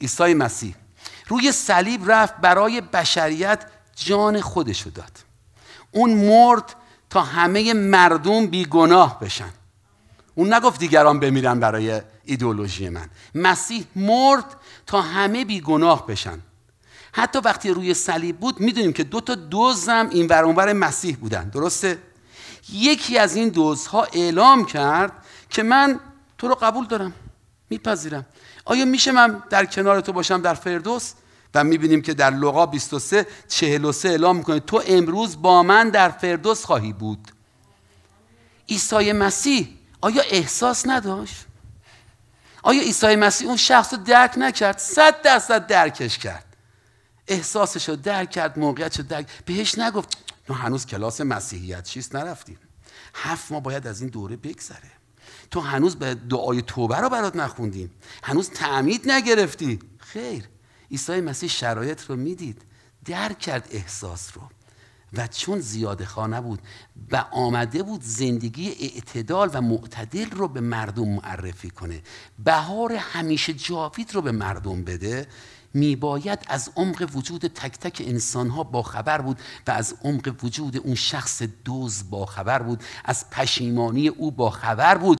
عیسی مسیح روی صلیب رفت برای بشریت جان خودش رو داد اون مرد تا همه مردم بیگناه بشن اون نگفت دیگران بمیرن برای ایدئولوژی من مسیح مرد تا همه بیگناه بشن حتی وقتی روی صلیب بود میدونیم که دو تا دوزم این ورانور مسیح بودن درسته یکی از این دوزها اعلام کرد که من تو رو قبول دارم میپذیرم آیا میشه من در کنار تو باشم در فردوس و میبینیم که در لغا 23 43 اعلام میکنه تو امروز با من در فردوس خواهی بود ایسای مسیح آیا احساس نداشت آیا ایسای مسیح اون شخص رو درک نکرد صد درصد درکش کرد احساسش رو درک کرد موقعیتش رو درک بهش نگفت ما هنوز کلاس مسیحیت چیست نرفتیم هفت ما باید از این دوره بگذره تو هنوز به دعای توبه رو برات نخوندیم هنوز تعمید نگرفتی خیر عیسی مسیح شرایط رو میدید درک کرد احساس رو و چون زیاده خانه بود و آمده بود زندگی اعتدال و معتدل رو به مردم معرفی کنه بهار همیشه جاوید رو به مردم بده میباید از عمق وجود تک تک انسان ها خبر بود و از عمق وجود اون شخص دوز خبر بود از پشیمانی او با خبر بود